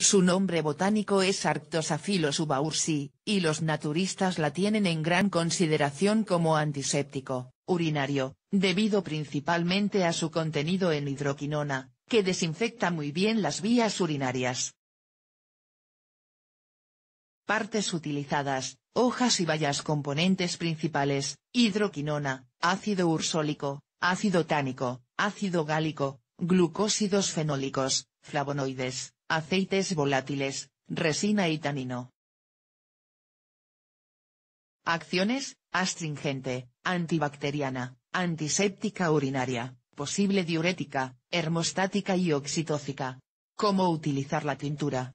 Su nombre botánico es Arctosaphilos y los naturistas la tienen en gran consideración como antiséptico, urinario, debido principalmente a su contenido en hidroquinona, que desinfecta muy bien las vías urinarias. Partes utilizadas, hojas y bayas componentes principales, hidroquinona, ácido ursólico, ácido tánico, ácido gálico, glucósidos fenólicos, flavonoides, aceites volátiles, resina y tanino. Acciones, astringente, antibacteriana, antiséptica urinaria, posible diurética, hermostática y oxitócica. ¿Cómo utilizar la tintura?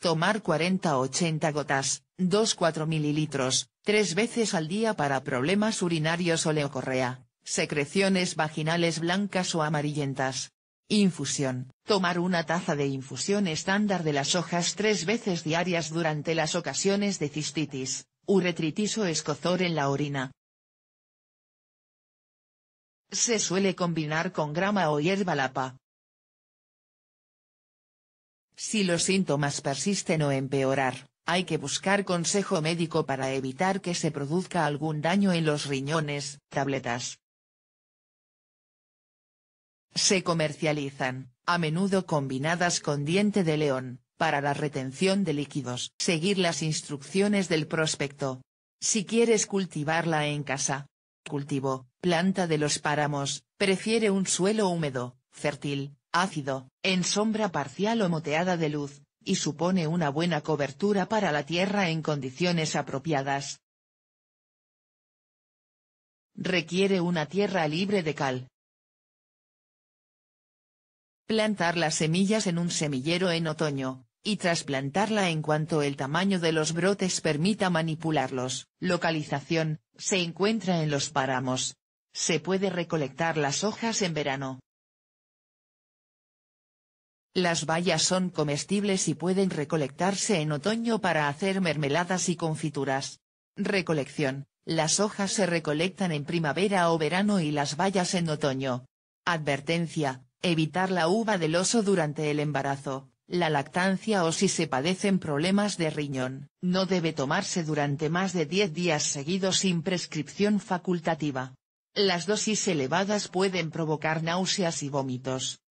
Tomar 40-80 gotas, 2-4 mililitros, tres veces al día para problemas urinarios o leocorrea, secreciones vaginales blancas o amarillentas. Infusión. Tomar una taza de infusión estándar de las hojas tres veces diarias durante las ocasiones de cistitis, uretritis o escozor en la orina. Se suele combinar con grama o hierba lapa. Si los síntomas persisten o empeorar, hay que buscar consejo médico para evitar que se produzca algún daño en los riñones, tabletas. Se comercializan, a menudo combinadas con diente de león, para la retención de líquidos. Seguir las instrucciones del prospecto. Si quieres cultivarla en casa. Cultivo, planta de los páramos, prefiere un suelo húmedo, fértil, ácido, en sombra parcial o moteada de luz, y supone una buena cobertura para la tierra en condiciones apropiadas. Requiere una tierra libre de cal, Plantar las semillas en un semillero en otoño, y trasplantarla en cuanto el tamaño de los brotes permita manipularlos. Localización, se encuentra en los páramos. Se puede recolectar las hojas en verano. Las bayas son comestibles y pueden recolectarse en otoño para hacer mermeladas y confituras. Recolección. Las hojas se recolectan en primavera o verano y las bayas en otoño. Advertencia, evitar la uva del oso durante el embarazo, la lactancia o si se padecen problemas de riñón. No debe tomarse durante más de 10 días seguidos sin prescripción facultativa. Las dosis elevadas pueden provocar náuseas y vómitos.